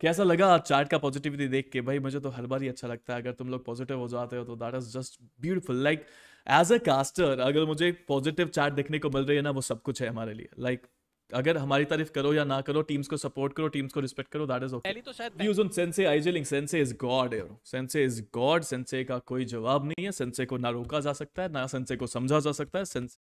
कैसा लगा चैट का पॉजिटिविटी देख के भाई मुझे तो हर बार ही अच्छा लगता है अगर तुम लोग पॉजिटिव हो जाते हो तो that is just beautiful like as a कास्टर अगर मुझे पॉजिटिव चैट देखने को मिल रही है ना वो सब कुछ है हमारे लिए लाइक like, अगर हमारी तारीफ करो या ना करो टीम्स को सपोर्ट करो टीम्स को रिस्पेक्ट करो दैट इज ओके पहली तो शायद व्यूज ऑन सेंसे आइजलिंग सेंसे इज गॉड यार सेंसे इज गॉड सेंसे का कोई जवाब नहीं है सेंसे को ना रोका जा सकता है ना सेंसे को समझा जा सकता है सेंसे